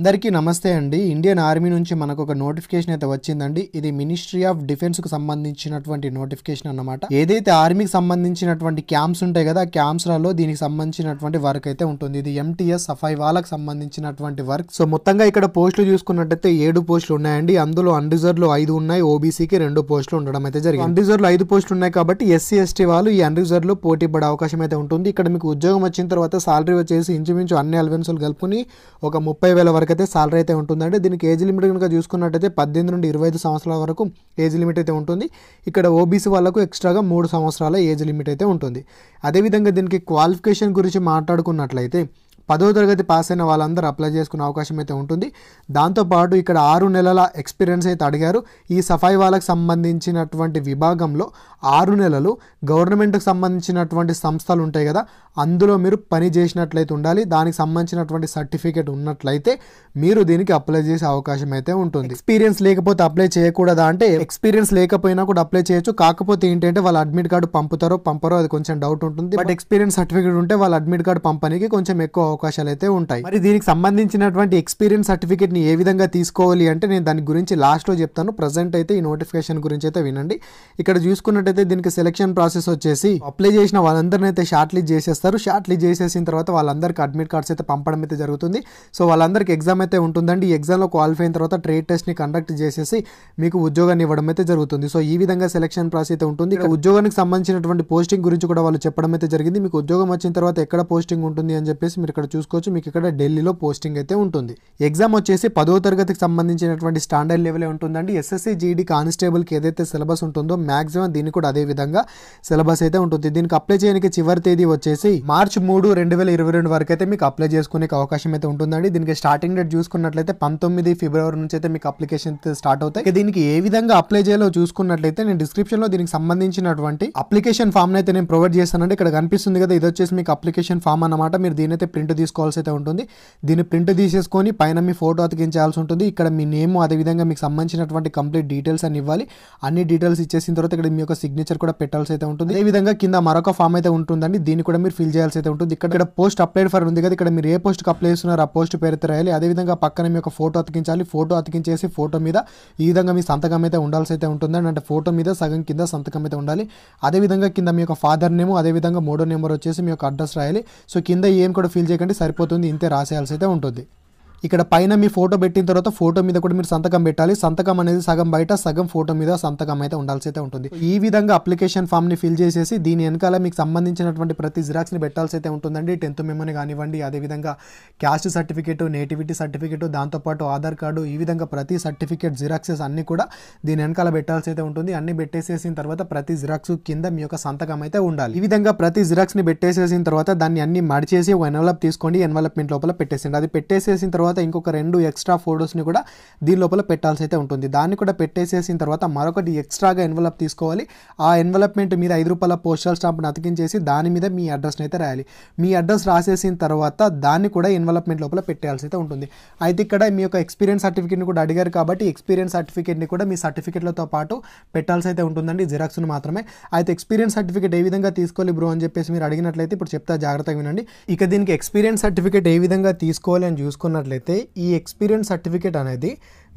అందరికీ నమస్తే అండి ఇండియన్ ఆర్మీ నుంచి మనకు ఒక నోటిఫికేషన్ అయితే వచ్చిందండి ఇది మినిస్ట్రీ ఆఫ్ డిఫెన్స్ కు సంబంధించినటువంటి నోటిఫికేషన్ అనమాట ఏదైతే ఆర్మీకి సంబంధించినటువంటి క్యాంప్స్ ఉంటాయి కదా ఆ లలో దీనికి సంబంధించినటువంటి వర్క్ అయితే ఉంటుంది ఇది ఎంటీఎస్ సఫై వాళ్ళకి సంబంధించినటువంటి వర్క్ సో మొత్తంగా ఇక్కడ పోస్టులు చూసుకున్నట్టయితే ఏడు పోస్టులు ఉన్నాయండి అందులో అన్రిజర్వ్ లో ఐదు ఉన్నాయి ఓబీసీకి రెండు పోస్టులు ఉండడం అయితే జరిగింది అన్రిజర్వ్ లో ఐదు పోస్టులు ఉన్నాయి కాబట్టి ఎస్సీ ఎస్టీ వాళ్ళు ఈ అన్రిజర్వ్ లో పోటీ పడే అవకాశం అయితే ఉంటుంది ఇక్కడ మీకు ఉద్యోగం వచ్చిన తర్వాత సాలరీ వచ్చేసి ఇంచుమించు అన్ని అలవెన్సులు కలుపుకుని ఒక ముప్పై వేల వరకు వరకైతే సాలరీ అయితే ఉంటుందండి దీనికి ఏజ్ లిమిట్ కనుక చూసుకున్నట్టయితే పద్దెనిమిది నుండి ఇరవై ఐదు సంవత్సరాల వరకు ఏజ్ లిమిట్ అయితే ఉంటుంది ఇక్కడ ఓబీసీ వాళ్ళకు ఎక్స్ట్రాగా మూడు సంవత్సరాల ఏజ్ లిమిట్ అయితే ఉంటుంది అదేవిధంగా దీనికి క్వాలిఫికేషన్ గురించి మాట్లాడుకున్నట్లయితే పదో తరగతి పాస్ అయిన వాళ్ళందరూ అప్లై చేసుకునే అవకాశం అయితే ఉంటుంది దాంతోపాటు ఇక్కడ ఆరు నెలల ఎక్స్పీరియన్స్ అయితే అడిగారు ఈ సఫాయి వాళ్ళకి సంబంధించినటువంటి విభాగంలో ఆరు నెలలు గవర్నమెంట్కి సంబంధించినటువంటి సంస్థలు ఉంటాయి కదా అందులో మీరు పని చేసినట్లయితే ఉండాలి దానికి సంబంధించినటువంటి సర్టిఫికేట్ ఉన్నట్లయితే మీరు దీనికి అప్లై చేసే అవకాశం అయితే ఉంటుంది ఎక్స్పీరియన్స్ లేకపోతే అప్లై చేయకూడదా అంటే ఎక్స్పీరియన్స్ లేకపోయినా కూడా అప్లై చేయొచ్చు కాకపోతే ఏంటంటే వాళ్ళు అడ్మిట్ కార్డు పంపుతారో పంపరో అది కొంచెం డౌట్ ఉంటుంది బట్ ఎక్స్పీరియన్స్ సర్టిఫికేట్ ఉంటే వాళ్ళు అడ్మిట్ కార్డు పంపడానికి కొంచెం ఎక్కువ అవకాశాలు అయితే ఉంటాయి మరి దీనికి సంబంధించినటువంటి ఎక్స్పీరియన్స్ సర్టిఫికేట్ ని ఏ విధంగా తీసుకోవాలి అంటే నేను దాని గురించి లాస్ట్ లో చెప్తాను ప్రజెంట్ అయితే ఈ నోటిఫికేషన్ గురించి అయితే వినండి ఇక్కడ చూసుకున్నట్టయితే దీనికి సెలెక్షన్ ప్రాసెస్ వచ్చేసి అప్లై చేసిన వాళ్ళందరిని అయితే షార్ట్ లిస్ట్ చేసేస్తారు షార్ట్ లిస్ట్ చేసేసిన తర్వాత వాళ్ళందరికీ అడ్మిట్ కార్డ్స్ అయితే పంపడం అయితే జరుగుతుంది సో వాళ్ళందరికీ ఎగ్జామ్ అయితే ఉంటుందండి ఈ లో క్వాలిఫై అయిన తర్వాత ట్రేడ్ టెస్ట్ ని కండక్ట్ చేసేసి మీకు ఉద్యోగాన్ని ఇవ్వడం అయితే జరుగుతుంది సో ఈ విధంగా సెలక్షన్ ప్రాసెస్ అయితే ఉంటుంది ఇక్కడ ఉద్యోగానికి సంబంధించినటువంటి పోస్టింగ్ గురించి కూడా వాళ్ళు చెప్పడం అయితే జరిగింది మీకు ఉద్యోగం వచ్చిన తర్వాత ఎక్కడ పోస్టింగ్ ఉంటుంది అని చెప్పేసి మీరు ఇక్కడ ఇక్కడ చూసుకోవచ్చు మీకు ఇక్కడ ఢిల్లీలో పోస్టింగ్ అయితే ఉంటుంది ఎగ్జామ్ వచ్చేసి పదో తరగతికి సంబంధించినటువంటి స్టాండర్డ్ లెవెలే ఉంటుందండి ఎస్ఎస్సి జీడి కానిస్టేబుల్కి ఏదైతే సిలబస్ ఉంటుందో మాక్సిమం దీనికి కూడా అదే విధంగా సిలబస్ అయితే ఉంటుంది దీనికి అప్లై చేయడానికి చివరి తేదీ వచ్చేసి మార్చ్ మూడు రెండు వేల ఇరవై రెండు వరకు అయితే మీకు అప్లై చేసుకునే అవకాశం అయితే ఉంటుందండి దీనికి స్టార్టింగ్ డేట్ చూసుకున్నట్లయితే పంతొమ్మిది ఫిబ్రవరి నుంచి అయితే మీకు అప్లికేషన్ స్టార్ట్ అవుతాయి దీనికి ఏ విధంగా అప్లై చేయాలో చూసుకున్నట్లయితే నేను డిస్క్రిప్షన్ లో దీనికి సంబంధించినటువంటి అప్లికేషన్ ఫామ్ అయితే నేను ప్రొవైడ్ చేస్తానండి ఇక్కడ కనిపిస్తుంది కదా ఇది వచ్చేసి మీకు అప్లికేషన్ ఫామ్ అనమాట మీరు దీనైతే ప్రింట్ తీసుకోవాల్సి అయితే ఉంటుంది దీన్ని ప్రింట్ తీసేసుకొని పైన మీ ఫోటో అతికించాల్సి ఉంటుంది ఇక్కడ మీ నేమ్ అదేవిధంగా మీకు సంబంధించినటువంటి కంప్లీట్ డీటెయిల్స్ అన్ని ఇవ్వాలి అన్ని డీటెయిల్స్ ఇచ్చేసిన తర్వాత ఇక్కడ మీ యొక్క సిగ్నేచర్ కూడా పెట్టాల్సి అయితే ఉంటుంది ఏ విధంగా కింద మరొక ఫామ్ అయితే ఉంటుందండి దీన్ని కూడా మీరు ఫిల్ చేయాల్సి అయితే ఉంటుంది ఇక్కడ పోస్ట్ అప్లైడ్ ఫర్ ఉంది కదా ఇక్కడ మీరు ఏ పోస్ట్కి అప్లై చేస్తున్నారు ఆ పోస్ట్ పేరు అయితే రాయాలి అదేవిధంగా పక్కన మీ యొక్క ఫోటో అతికించాలి ఫోటో అతికించేసి ఫోటో మీద ఈ విధంగా మీ సంతకం అయితే ఉండాల్సి అయితే ఉంటుందండి అంటే ఫోటో మీద సగం కింద సంతకం అయితే ఉండాలి అదేవిధంగా కింద మీ యొక్క ఫాదర్ నేమ్ అదేవిధంగా మూడో నెంబర్ వచ్చేసి మీ యొక్క అడ్రస్ రాయాలి సో కింద ఏం కూడా ఫిల్ చేయకండి ఎందుకంటే సరిపోతుంది ఇంతే రాసేయాల్సి అయితే ఉంటుంది ఇక్కడ పైన మీ ఫోటో పెట్టిన తర్వాత ఫోటో మీద కూడా మీరు సంతకం పెట్టాలి సంతకం అనేది సగం బయట సగం ఫోటో మీద సంతకం అయితే ఉండాల్సి అయితే ఉంటుంది ఈ విధంగా అప్లికేషన్ ఫామ్ ని ఫిల్ చేసేసి దీని వెనకాల మీకు సంబంధించినటువంటి ప్రతి జిరాక్స్ ని పెట్టాల్సి అయితే ఉంటుందండి టెన్త్ మెమోని కానివ్వండి అదేవిధంగా క్యాస్ట్ సర్టిఫికేట్ నేటివిటీ సర్టిఫికేట్ దాంతోపాటు ఆధార్ కార్డు ఈ విధంగా ప్రతి సర్టిఫికేట్ జిరాక్సెస్ అన్ని కూడా దీని వెనకాల పెట్టాల్సి అయితే ఉంటుంది అన్ని పెట్టేసేసిన తర్వాత ప్రతి జిరాక్స్ కింద మీ యొక్క సంతకం అయితే ఉండాలి ఈ విధంగా ప్రతి జిరాక్స్ ని పెట్టేసేసిన తర్వాత దాన్ని అన్ని మడిచేసి ఒక ఎన్వలప్ తీసుకోండి ఎన్వలప్మెంట్ లోపల పెట్టేసి అది పెట్టేసేసిన తర్వాత తర్వాత ఇంకొక రెండు ఎక్స్ట్రా ఫోటోస్ని కూడా దీని లోపల పెట్టాల్సి అయితే ఉంటుంది దాన్ని కూడా పెట్టేసేసిన తర్వాత మరొకటి ఎక్స్ట్రాగా ఎన్వలప్ తీసుకోవాలి ఆ ఎన్వలప్మెంట్ మీద ఐదు రూపాయల పోస్టల్ స్టాంప్ని అతికించేసి దాని మీద మీ అడ్రస్ని అయితే రాయాలి మీ అడ్రస్ రాసేసిన తర్వాత దాన్ని కూడా ఎన్వలప్మెంట్ లోపల పెట్టాల్సి అయితే ఉంటుంది అయితే ఇక్కడ మీ యొక్క ఎక్స్పీరియన్స్ సర్టిఫికేట్ని కూడా అడిగారు కాబట్టి ఎక్స్పీరియన్స్ సర్టిఫికేట్ని కూడా మీ సర్టిఫికేట్లతో పాటు పెట్టాల్సి అయితే ఉంటుందండి జిరాక్స్ను మాత్రమే అయితే ఎక్స్పీరియన్స్ సర్టిఫికేట్ ఏ విధంగా తీసుకోవాలి బ్రో అని చెప్పేసి మీరు అడిగినట్లయితే ఇప్పుడు చెప్తా జాగ్రత్తగా వినండి ఇక దీనికి ఎక్స్పీరియన్స్ సర్టిఫికేట్ ఏ విధంగా తీసుకోవాలి అని చూసుకున్నట్లయితే చూసినట్లయితే ఈ ఎక్స్పీరియన్స్ సర్టిఫికేట్ అనేది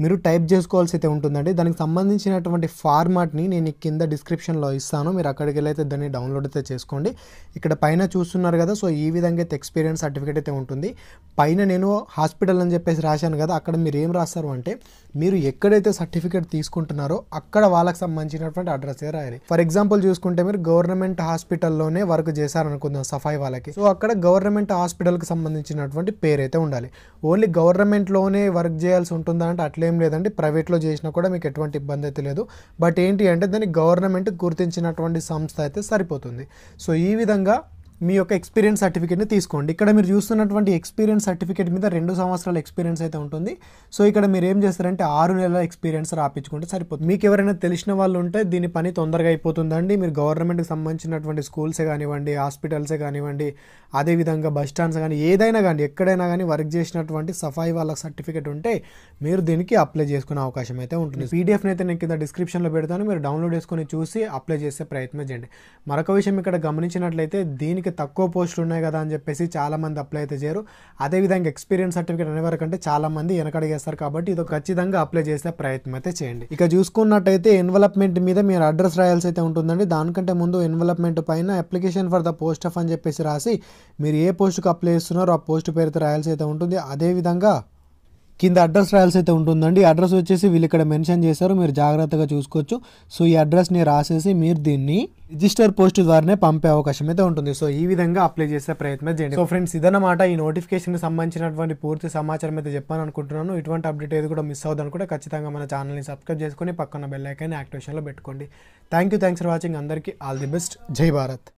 మీరు టైప్ చేసుకోవాల్సి అయితే ఉంటుందండి దానికి సంబంధించినటువంటి ఫార్మాట్ని నేను కింద డిస్క్రిప్షన్లో ఇస్తాను మీరు అక్కడికి వెళ్ళైతే దాన్ని డౌన్లోడ్ అయితే చేసుకోండి ఇక్కడ పైన చూస్తున్నారు కదా సో ఈ విధంగా అయితే ఎక్స్పీరియన్స్ సర్టిఫికేట్ అయితే ఉంటుంది పైన నేను హాస్పిటల్ అని చెప్పేసి రాశాను కదా అక్కడ మీరు ఏం రాస్తారు అంటే మీరు ఎక్కడైతే సర్టిఫికేట్ తీసుకుంటున్నారో అక్కడ వాళ్ళకి సంబంధించినటువంటి అడ్రస్ రాయాలి ఫర్ ఎగ్జాంపుల్ చూసుకుంటే మీరు గవర్నమెంట్ హాస్పిటల్లోనే వర్క్ చేశారనుకుందాం సఫాయి వాళ్ళకి సో అక్కడ గవర్నమెంట్ హాస్పిటల్కి సంబంధించినటువంటి పేరు అయితే ఉండాలి ఓన్లీ గవర్నమెంట్లోనే వర్క్ చేయాల్సి ఉంటుందా అంటే అట్లే ఏం లేదండి ప్రైవేట్లో చేసినా కూడా మీకు ఎటువంటి ఇబ్బంది అయితే లేదు బట్ ఏంటి అంటే దాన్ని గవర్నమెంట్ గుర్తించినటువంటి సంస్థ అయితే సరిపోతుంది సో ఈ విధంగా మీ యొక్క ఎక్స్పీరియన్స్ సర్టిఫికేట్ని తీసుకోండి ఇక్కడ మీరు చూస్తున్నటువంటి ఎక్స్పీరియన్స్ సర్టిఫికేట్ మీద రెండు సంవత్సరాల ఎక్స్పీరియన్స్ అయితే ఉంటుంది సో ఇక్కడ మీరు ఏం చేస్తారంటే ఆరు నెలల ఎక్స్పీరియన్స్ రాపించుకుంటే సరిపోతుంది మీకు ఎవరైనా తెలిసిన వాళ్ళు ఉంటే దీని పని తొందరగా అయిపోతుందండి మీరు గవర్నమెంట్కి సంబంధించినటువంటి స్కూల్సే కానివ్వండి హాస్పిటల్సే కానివ్వండి అదేవిధంగా బస్ స్టాండ్స్ కానీ ఏదైనా కానీ ఎక్కడైనా కానీ వర్క్ చేసినటువంటి సఫాయి వాళ్ళ సర్టిఫికేట్ ఉంటే మీరు దీనికి అప్లై చేసుకునే అవకాశం అయితే ఉంటుంది పీడిఎఫ్ని అయితే నేను కింద డిస్క్రిప్షన్లో పెడతాను మీరు డౌన్లోడ్ చేసుకుని చూసి అప్లై చేసే ప్రయత్నం చేయండి మరొక విషయం ఇక్కడ గమనించినట్లయితే దీనికి మనకి తక్కువ పోస్టులు ఉన్నాయి కదా అని చెప్పేసి చాలామంది అప్లై అయితే చేయరు అదేవిధంగా ఎక్స్పీరియన్స్ సర్టిఫికేట్ అనే వరకు అంటే చాలామంది వెనకడిగేస్తారు కాబట్టి ఇది ఖచ్చితంగా అప్లై చేసే ప్రయత్నం అయితే చేయండి ఇక చూసుకున్నట్టయితే ఎన్వలప్మెంట్ మీద మీరు అడ్రస్ రాయాల్సి అయితే ఉంటుందండి దానికంటే ముందు ఎన్వలప్మెంట్ పైన application for the post of అని చెప్పేసి రాసి మీరు ఏ పోస్ట్కి అప్లై చేస్తున్నారో ఆ పోస్ట్ పేరుతో రాయాల్సి అయితే ఉంటుంది అదేవిధంగా కింద అడ్రస్ రాయాల్సి అయితే ఉంటుందండి అడ్రస్ వచ్చేసి వీళ్ళు ఇక్కడ మెన్షన్ చేశారు మీరు జాగ్రత్తగా చూసుకోవచ్చు సో ఈ అడ్రస్ని రాసేసి మీరు దీన్ని రిజిస్టర్ పోస్ట్ ద్వారానే పంపే అవకాశం అయితే ఉంటుంది సో ఈ విధంగా అప్లై చేసే ప్రయత్నం చేయండి సో ఫ్రెండ్స్ ఇదన్నమాట ఈ నోటిఫికేషన్కి సంబంధించినటువంటి పూర్తి సమాచారం అయితే చెప్పాను అనుకుంటున్నాను ఇటువంటి అప్డేట్ ఏది కూడా మిస్ అవుదని కూడా ఖచ్చితంగా మన ఛానల్ని సబ్స్క్రైబ్ చేసుకుని పక్కన బెల్ ఐకాన్ని యాక్టివేషన్లో పెట్టుకోండి thank you thanks for watching అందరికీ ఆల్ ది బెస్ట్ జై భారత్